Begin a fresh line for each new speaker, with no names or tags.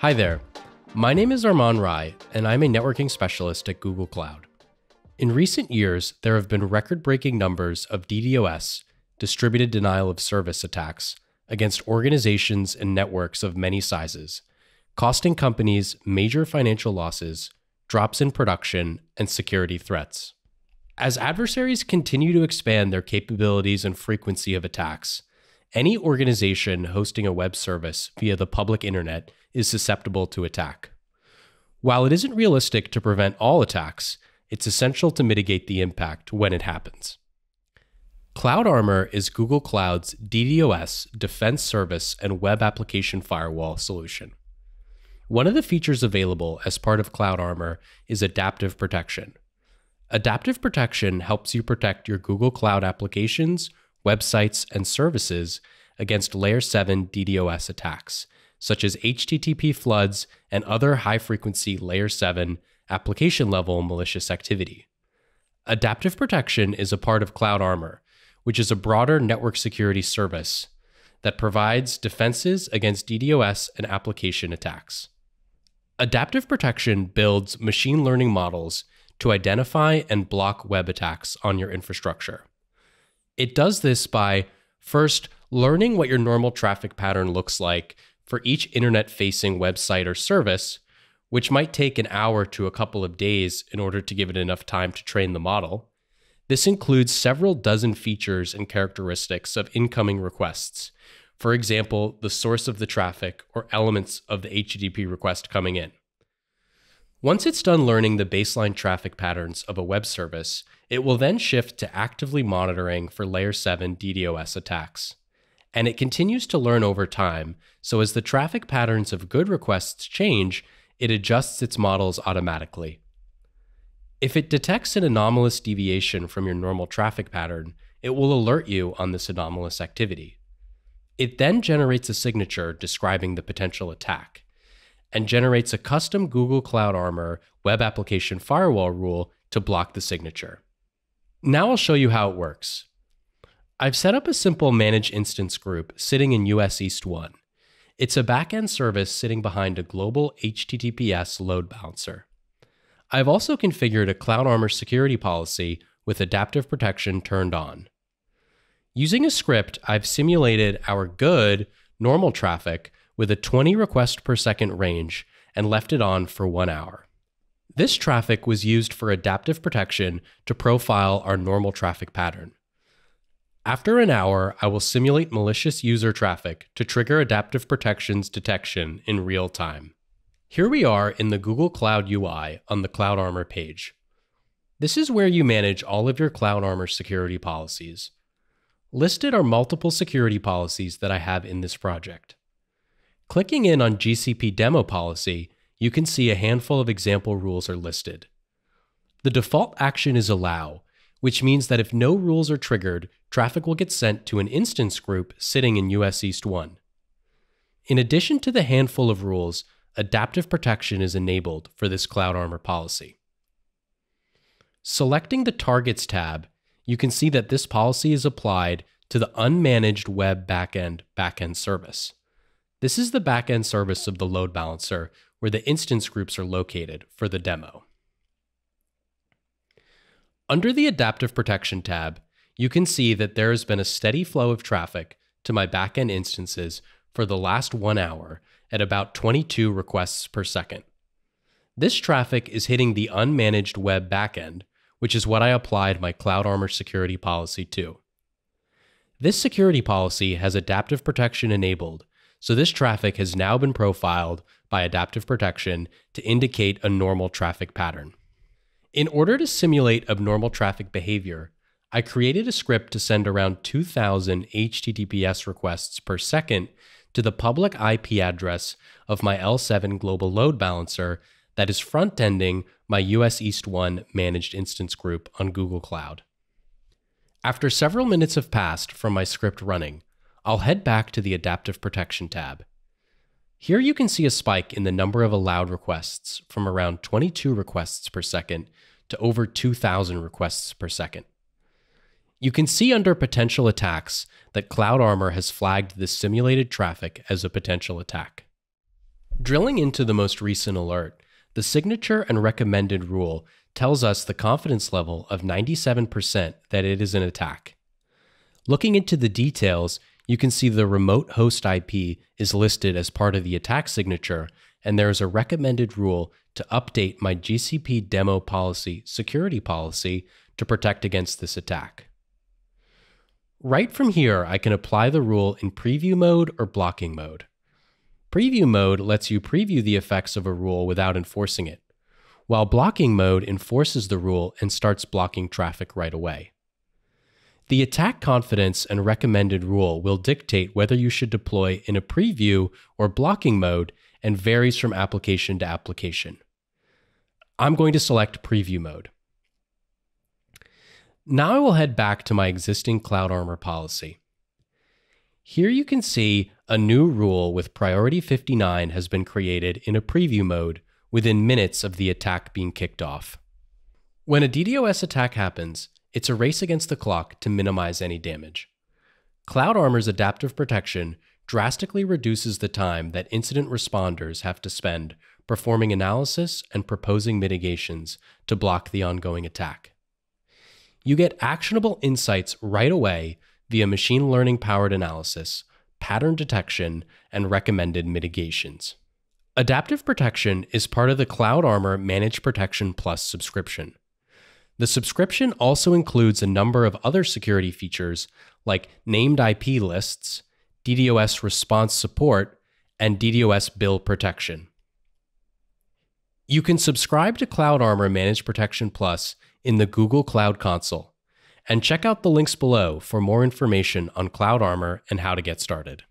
Hi there. My name is Armand Rai, and I'm a networking specialist at Google Cloud. In recent years, there have been record breaking numbers of DDoS, distributed denial of service attacks, against organizations and networks of many sizes, costing companies major financial losses, drops in production, and security threats. As adversaries continue to expand their capabilities and frequency of attacks, any organization hosting a web service via the public internet is susceptible to attack. While it isn't realistic to prevent all attacks, it's essential to mitigate the impact when it happens. CloudArmor is Google Cloud's DDoS defense service and web application firewall solution. One of the features available as part of CloudArmor is adaptive protection. Adaptive protection helps you protect your Google Cloud applications websites, and services against Layer 7 DDoS attacks, such as HTTP floods and other high frequency Layer 7 application level malicious activity. Adaptive protection is a part of Cloud Armor, which is a broader network security service that provides defenses against DDoS and application attacks. Adaptive protection builds machine learning models to identify and block web attacks on your infrastructure. It does this by first learning what your normal traffic pattern looks like for each internet facing website or service, which might take an hour to a couple of days in order to give it enough time to train the model. This includes several dozen features and characteristics of incoming requests, for example, the source of the traffic or elements of the HTTP request coming in. Once it's done learning the baseline traffic patterns of a web service, it will then shift to actively monitoring for layer 7 DDoS attacks. And it continues to learn over time, so as the traffic patterns of good requests change, it adjusts its models automatically. If it detects an anomalous deviation from your normal traffic pattern, it will alert you on this anomalous activity. It then generates a signature describing the potential attack and generates a custom Google Cloud Armor web application firewall rule to block the signature. Now I'll show you how it works. I've set up a simple manage instance group sitting in US East 1. It's a backend service sitting behind a global HTTPS load balancer. I've also configured a CloudArmor security policy with adaptive protection turned on. Using a script, I've simulated our good, normal traffic with a 20 request per second range and left it on for one hour. This traffic was used for adaptive protection to profile our normal traffic pattern. After an hour, I will simulate malicious user traffic to trigger adaptive protection's detection in real time. Here we are in the Google Cloud UI on the CloudArmor page. This is where you manage all of your CloudArmor security policies. Listed are multiple security policies that I have in this project. Clicking in on GCP Demo Policy, you can see a handful of example rules are listed. The default action is allow, which means that if no rules are triggered, traffic will get sent to an instance group sitting in US East 1. In addition to the handful of rules, adaptive protection is enabled for this Cloud Armor policy. Selecting the Targets tab, you can see that this policy is applied to the unmanaged web backend backend service. This is the backend service of the load balancer where the instance groups are located for the demo. Under the Adaptive Protection tab, you can see that there has been a steady flow of traffic to my backend instances for the last one hour at about 22 requests per second. This traffic is hitting the unmanaged web backend, which is what I applied my CloudArmor security policy to. This security policy has adaptive protection enabled so this traffic has now been profiled by adaptive protection to indicate a normal traffic pattern. In order to simulate abnormal traffic behavior, I created a script to send around 2,000 HTTPS requests per second to the public IP address of my L7 global load balancer that is front ending my US East 1 managed instance group on Google Cloud. After several minutes have passed from my script running, I'll head back to the Adaptive Protection tab. Here you can see a spike in the number of allowed requests from around 22 requests per second to over 2,000 requests per second. You can see under potential attacks that CloudArmor has flagged this simulated traffic as a potential attack. Drilling into the most recent alert, the signature and recommended rule tells us the confidence level of 97% that it is an attack. Looking into the details, you can see the remote host IP is listed as part of the attack signature, and there is a recommended rule to update my GCP demo policy security policy to protect against this attack. Right from here, I can apply the rule in preview mode or blocking mode. Preview mode lets you preview the effects of a rule without enforcing it, while blocking mode enforces the rule and starts blocking traffic right away. The attack confidence and recommended rule will dictate whether you should deploy in a preview or blocking mode and varies from application to application. I'm going to select preview mode. Now I will head back to my existing CloudArmor policy. Here you can see a new rule with priority 59 has been created in a preview mode within minutes of the attack being kicked off. When a DDoS attack happens, it's a race against the clock to minimize any damage. Cloud Armor's adaptive protection drastically reduces the time that incident responders have to spend performing analysis and proposing mitigations to block the ongoing attack. You get actionable insights right away via machine learning powered analysis, pattern detection, and recommended mitigations. Adaptive Protection is part of the Cloud Armor Managed Protection Plus subscription. The subscription also includes a number of other security features like named IP lists, DDoS response support, and DDoS bill protection. You can subscribe to CloudArmor Managed Protection Plus in the Google Cloud Console, and check out the links below for more information on CloudArmor and how to get started.